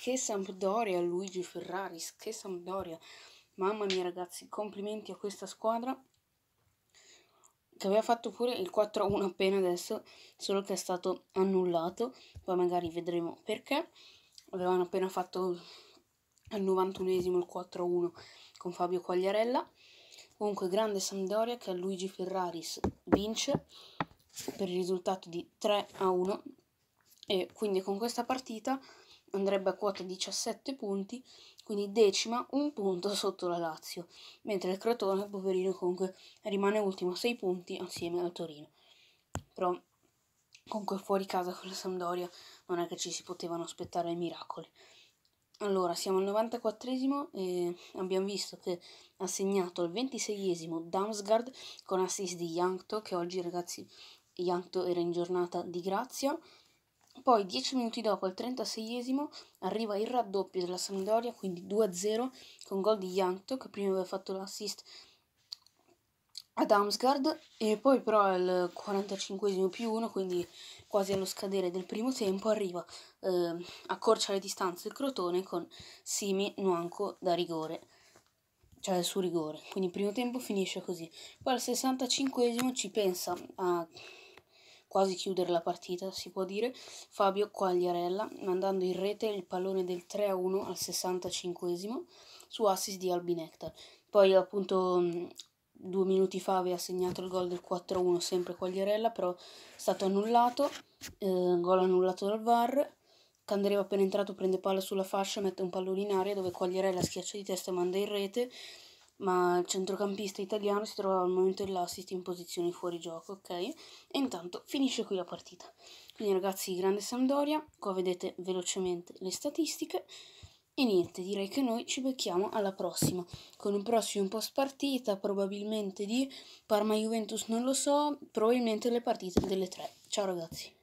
Che Sampdoria, Luigi Ferraris, che Sampdoria. Mamma mia ragazzi, complimenti a questa squadra che aveva fatto pure il 4-1 appena adesso, solo che è stato annullato, poi magari vedremo perché. Avevano appena fatto al 91esimo il 4-1 con Fabio Quagliarella. Comunque grande Sampdoria che a Luigi Ferraris vince per il risultato di 3-1 e quindi con questa partita andrebbe a quota 17 punti, quindi decima, un punto sotto la Lazio, mentre il Crotone, poverino, comunque rimane ultimo a 6 punti assieme al Torino. Però comunque fuori casa con la Sampdoria non è che ci si potevano aspettare i miracoli. Allora, siamo al 94 esimo e abbiamo visto che ha segnato il 26esimo Damsgaard con assist di Yankto, che oggi ragazzi Yankto era in giornata di grazia, poi 10 minuti dopo, al 36esimo, arriva il raddoppio della Sampdoria, quindi 2-0 con gol di Janto, che prima aveva fatto l'assist ad Amsgard e poi però al 45 esimo più 1, quindi quasi allo scadere del primo tempo, arriva eh, a le distanze il Crotone con Simi Nuanco da rigore, cioè il suo rigore. Quindi il primo tempo finisce così. Poi al 65 esimo ci pensa a quasi chiudere la partita, si può dire, Fabio Quagliarella mandando in rete il pallone del 3-1 al 65 su assist di Albi Nectar. Poi appunto due minuti fa aveva segnato il gol del 4-1 sempre Quagliarella, però è stato annullato, eh, gol annullato dal VAR. Candereva appena entrato prende palla sulla fascia, mette un pallone in aria dove Quagliarella schiaccia di testa e manda in rete ma il centrocampista italiano si trovava al momento dell'assist in posizione fuori gioco, ok? E intanto finisce qui la partita. Quindi ragazzi, grande Sampdoria, qua vedete velocemente le statistiche. E niente, direi che noi ci becchiamo alla prossima, con un prossimo post partita, probabilmente di Parma Juventus non lo so, probabilmente le partite delle tre. Ciao ragazzi.